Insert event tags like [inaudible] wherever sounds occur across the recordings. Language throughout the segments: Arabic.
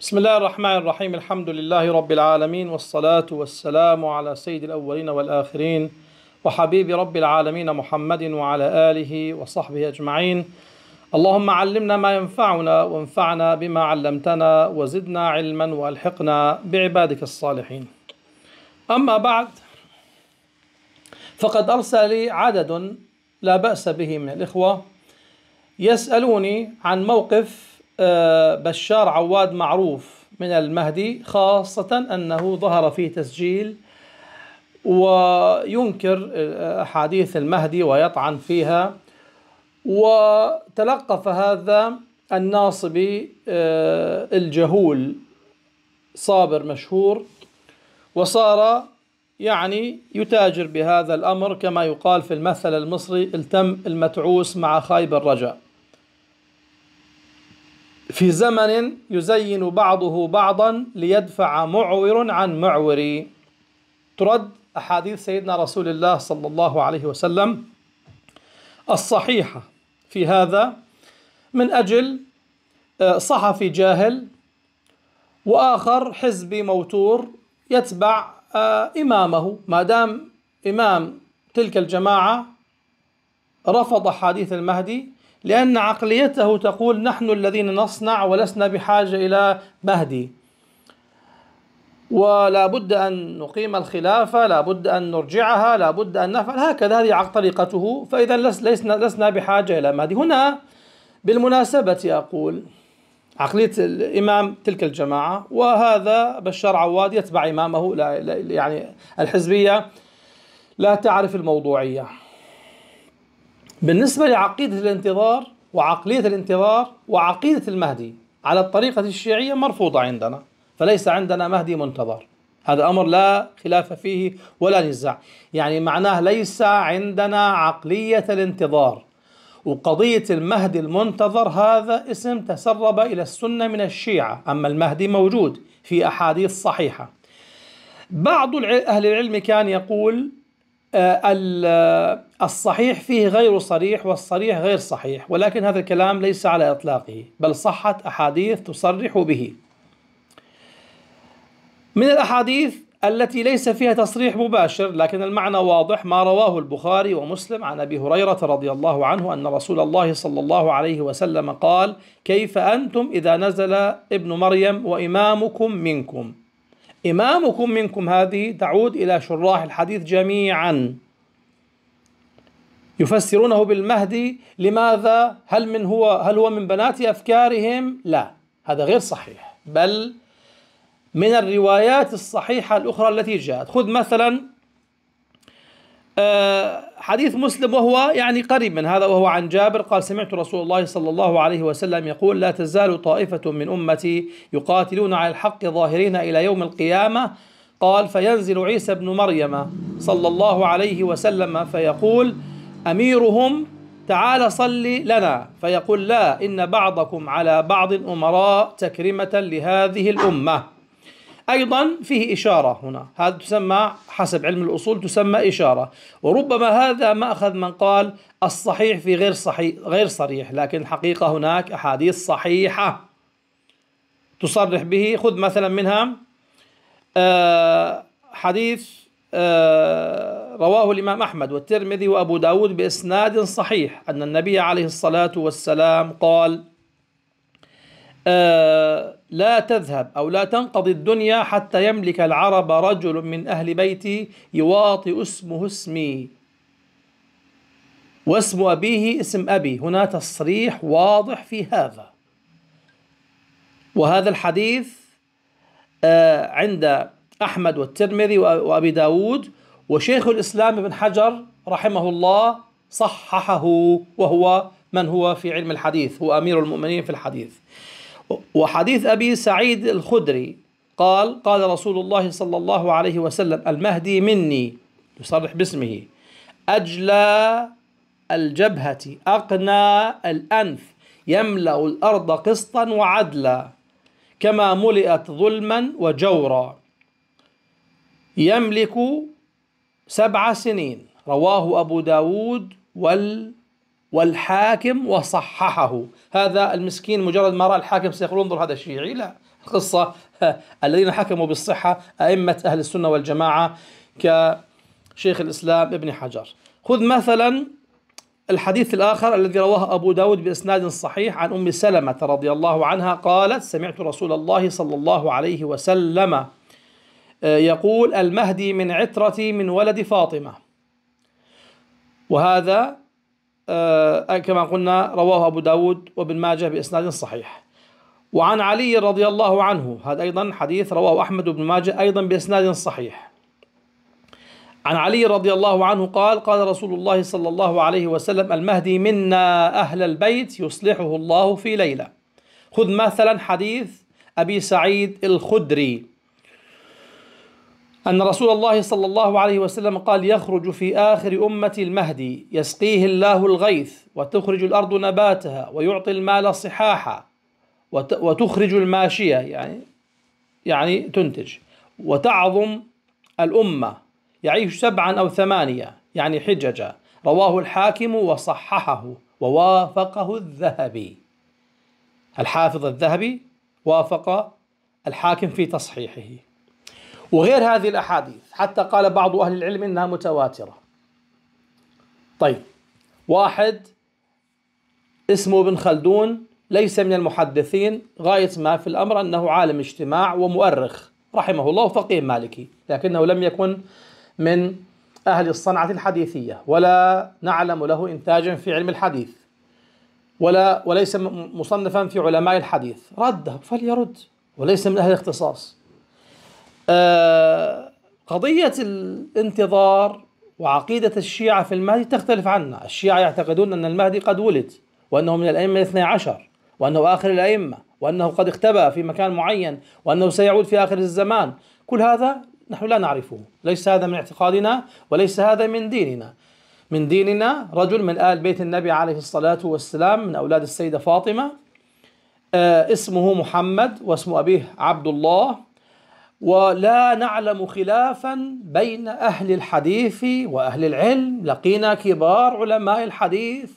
بسم الله الرحمن الرحيم الحمد لله رب العالمين والصلاة والسلام على سيد الأولين والآخرين وحبيب رب العالمين محمد وعلى آله وصحبه أجمعين اللهم علمنا ما ينفعنا وانفعنا بما علمتنا وزدنا علما والحقنا بعبادك الصالحين أما بعد فقد أرسل لي عدد لا بأس به من الإخوة يسألوني عن موقف آه، بشار عواد معروف من المهدي خاصة أنه ظهر في تسجيل وينكر أحاديث المهدي ويطعن فيها وتلقف هذا الناصبي آه، الجهول صابر مشهور وصار يعني يتاجر بهذا الأمر كما يقال في المثل المصري التم المتعوس مع خايب الرجاء في زمن يزين بعضه بعضا ليدفع معور عن معوري ترد أحاديث سيدنا رسول الله صلى الله عليه وسلم الصحيحة في هذا من أجل آه، صحفي جاهل وآخر حزبي موتور يتبع آه، إمامه ما دام إمام تلك الجماعة رفض حديث المهدي لأن عقليته تقول نحن الذين نصنع ولسنا بحاجة إلى مهدي ولا بد أن نقيم الخلافة لا بد أن نرجعها لا بد أن نفعل هكذا هذه طريقته فإذا لسنا, لسنا بحاجة إلى مهدي هنا بالمناسبة أقول عقلية الإمام تلك الجماعة وهذا بشار عواد يتبع إمامه لا يعني الحزبية لا تعرف الموضوعية بالنسبة لعقيدة الانتظار وعقلية الانتظار وعقيدة المهدي على الطريقة الشيعية مرفوضة عندنا فليس عندنا مهدي منتظر هذا أمر لا خلاف فيه ولا نزاع يعني معناه ليس عندنا عقلية الانتظار وقضية المهدي المنتظر هذا اسم تسرب إلى السنة من الشيعة أما المهدي موجود في أحاديث صحيحة بعض أهل العلم كان يقول آه، آه، الصحيح فيه غير صريح والصريح غير صحيح ولكن هذا الكلام ليس على إطلاقه بل صحت أحاديث تصرح به من الأحاديث التي ليس فيها تصريح مباشر لكن المعنى واضح ما رواه البخاري ومسلم عن ابي هريره رضي الله عنه ان رسول الله صلى الله عليه وسلم قال: كيف انتم اذا نزل ابن مريم وامامكم منكم إمامكم منكم هذه تعود إلى شراح الحديث جميعا يفسرونه بالمهدي لماذا هل من هو هل هو من بنات أفكارهم لا هذا غير صحيح بل من الروايات الصحيحة الأخرى التي جاءت خذ مثلا آه، حديث مسلم وهو يعني قريب من هذا وهو عن جابر قال سمعت رسول الله صلى الله عليه وسلم يقول لا تزال طائفة من أمتي يقاتلون على الحق ظاهرين إلى يوم القيامة قال فينزل عيسى بن مريم صلى الله عليه وسلم فيقول أميرهم تعال صل لنا فيقول لا إن بعضكم على بعض أمراء تكرمة لهذه الأمة أيضا فيه إشارة هنا هذا تسمى حسب علم الأصول تسمى إشارة وربما هذا مأخذ من قال الصحيح في غير صحيح غير صريح لكن الحقيقة هناك أحاديث صحيحة تصرح به خذ مثلا منها آه، حديث آه، رواه الإمام أحمد والترمذي وأبو داود بإسناد صحيح أن النبي عليه الصلاة والسلام قال آه، لا تذهب أو لا تنقضي الدنيا حتى يملك العرب رجل من أهل بيتي يواطئ اسمه اسمي واسم أبيه اسم أبي هنا تصريح واضح في هذا وهذا الحديث آه، عند أحمد والترمذي وأبي داود وشيخ الإسلام ابن حجر رحمه الله صححه وهو من هو في علم الحديث هو أمير المؤمنين في الحديث وحديث أبي سعيد الخدري قال قال رسول الله صلى الله عليه وسلم المهدي مني يصرح باسمه أجلى الجبهة أقنى الأنف يملأ الأرض قسطا وعدلا كما ملئت ظلما وجورا يملك سبع سنين رواه أبو داود وال والحاكم وصححه هذا المسكين مجرد ما رأى الحاكم سيقول انظر هذا شيعي لا القصة الذين حكموا بالصحة أئمة أهل السنة والجماعة كشيخ الإسلام ابن حجر خذ مثلا الحديث الآخر الذي رواه أبو داود بإسناد صحيح عن أم سلمة رضي الله عنها قالت سمعت رسول الله صلى الله عليه وسلم آه، يقول المهدي من عترتي من ولد فاطمة وهذا آه، آه، كما قلنا رواه أبو داود وابن ماجه بإسناد صحيح وعن علي رضي الله عنه هذا أيضا حديث رواه أحمد بن ماجه أيضا بإسناد صحيح عن علي رضي الله عنه قال قال رسول الله صلى الله عليه وسلم المهدي منا أهل البيت يصلحه الله في ليلة خذ مثلا حديث أبي سعيد الخدري أن رسول الله صلى الله عليه وسلم قال يخرج في آخر أمة المهدي يسقيه الله الغيث وتخرج الأرض نباتها ويعطي المال صحاحا وتخرج الماشية يعني يعني تنتج وتعظم الأمة يعيش سبعا أو ثمانية يعني حججا رواه الحاكم وصححه ووافقه الذهبي الحافظ الذهبي وافق الحاكم في تصحيحه وغير هذه الأحاديث حتى قال بعض أهل العلم إنها متواترة طيب واحد اسمه ابن خلدون ليس من المحدثين غاية ما في الأمر أنه عالم اجتماع ومؤرخ رحمه الله فقيه مالكي لكنه لم يكن من أهل الصنعة الحديثية ولا نعلم له إنتاجا في علم الحديث ولا وليس مصنفا في علماء الحديث رده فليرد وليس من أهل الاختصاص آه، قضية الانتظار وعقيدة الشيعة في المهدي تختلف عنا الشيعة يعتقدون أن المهدي قد ولد وأنه من الأئمة الاثنى عشر وأنه آخر الأئمة وأنه قد اختبأ في مكان معين وأنه سيعود في آخر الزمان كل هذا نحن لا نعرفه ليس هذا من اعتقادنا وليس هذا من ديننا من ديننا رجل من آل بيت النبي عليه الصلاة والسلام من أولاد السيدة فاطمة آه، اسمه محمد واسم أبيه عبد الله ولا نعلم خلافا بين أهل الحديث وأهل العلم لقينا كبار علماء الحديث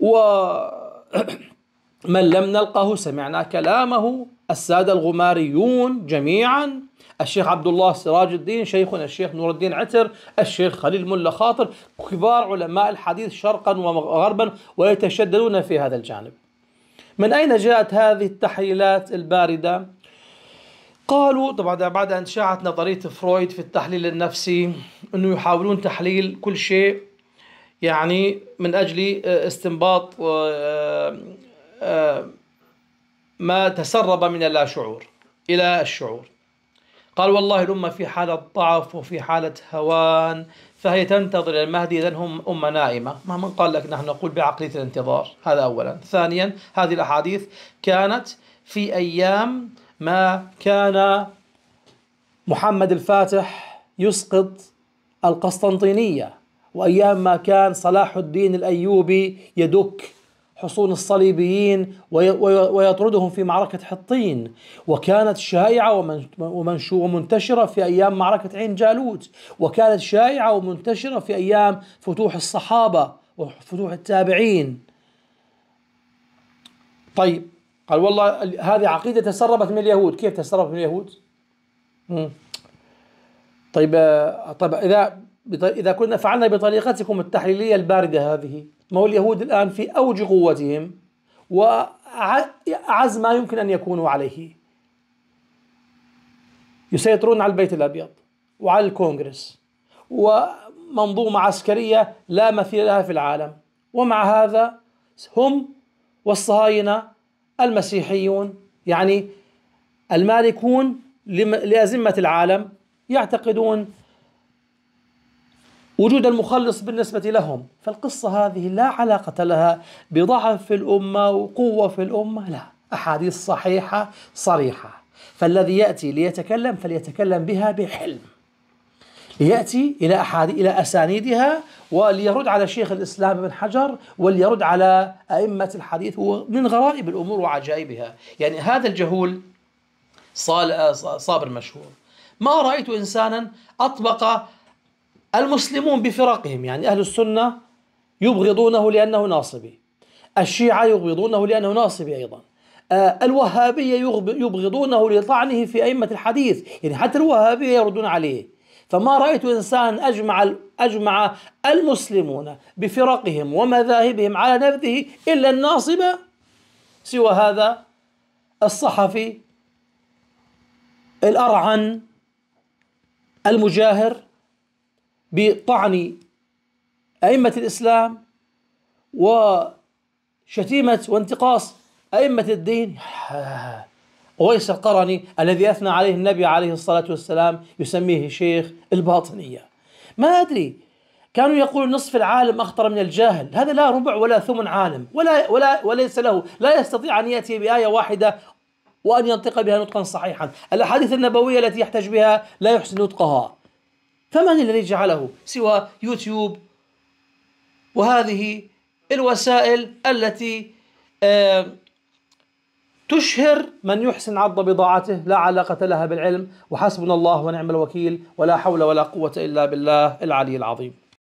ومن [clears throat] لم نلقه سمعنا كلامه السادة الغماريون جميعا الشيخ عبد الله سراج الدين شيخنا الشيخ نور الدين عتر الشيخ خليل ملا خاطر كبار علماء الحديث شرقا وغربا ويتشددون في هذا الجانب من أين جاءت هذه التحليلات الباردة؟ قالوا طبعا بعد أن شاعت نظرية فرويد في التحليل النفسي أنه يحاولون تحليل كل شيء يعني من أجل آه، استنباط آه، آه، ما تسرب من اللاشعور إلى الشعور قال والله الأمة في حالة ضعف وفي حالة هوان فهي تنتظر المهدي إذا هم أمة نائمة ما من قال لك نحن نقول بعقلية الانتظار هذا أولا ثانيا هذه الأحاديث كانت في أيام ما كان محمد الفاتح يسقط القسطنطينية وأيام ما كان صلاح الدين الأيوبي يدك حصون الصليبيين ويطردهم في معركة حطين وكانت شائعة ومنتشرة في أيام معركة عين جالوت وكانت شائعة ومنتشرة في أيام فتوح الصحابة وفتوح التابعين طيب قال والله هذه عقيدة تسربت من اليهود كيف تسربت من اليهود طيب آه، طيب إذا إذا كنا فعلنا بطريقتكم التحليلية الباردة هذه ما هو اليهود الآن في أوج قوتهم وأعز ما يمكن أن يكونوا عليه يسيطرون على البيت الأبيض وعلى الكونغرس ومنظومة عسكرية لا مثيل لها في العالم ومع هذا هم والصهاينة المسيحيون يعني المالكون لأزمة العالم يعتقدون وجود المخلص بالنسبة لهم فالقصة هذه لا علاقة لها بضعف في الأمة وقوة في الأمة لا أحاديث صحيحة صريحة فالذي يأتي ليتكلم فليتكلم بها بحلم ليأتي إلى أحاديث إلى أسانيدها وليرد على شيخ الإسلام ابن حجر وليرد على أئمة الحديث هو من غرائب الأمور وعجائبها يعني هذا الجهول صابر مشهور ما رأيت إنسانا أطبق المسلمون بفرقهم يعني أهل السنة يبغضونه لأنه ناصبي الشيعة يبغضونه لأنه ناصبي أيضا آه، الوهابية يبغضونه لطعنه في أئمة الحديث يعني حتى الوهابية يردون عليه فما رأيت إنسان أجمع أجمع المسلمون بفرقهم ومذاهبهم على نبذه إلا الناصب سوى هذا الصحفي الأرعن المجاهر بطعن أئمة الإسلام وشتيمة وانتقاص أئمة الدين [laughs] أويس القرني الذي أثنى عليه النبي عليه الصلاة والسلام يسميه شيخ الباطنية ما أدري كانوا يقولون نصف العالم أخطر من الجاهل هذا لا ربع ولا ثمن عالم ولا, ولا وليس له لا يستطيع أن يأتي بآية واحدة وأن ينطق بها نطقا صحيحا الأحاديث النبوية التي يحتج بها لا يحسن نطقها فمن الذي جعله سوى يوتيوب وهذه الوسائل التي آه تشهر من يحسن عرض بضاعته لا علاقة لها بالعلم وحسبنا الله ونعم الوكيل ولا حول ولا قوة إلا بالله العلي العظيم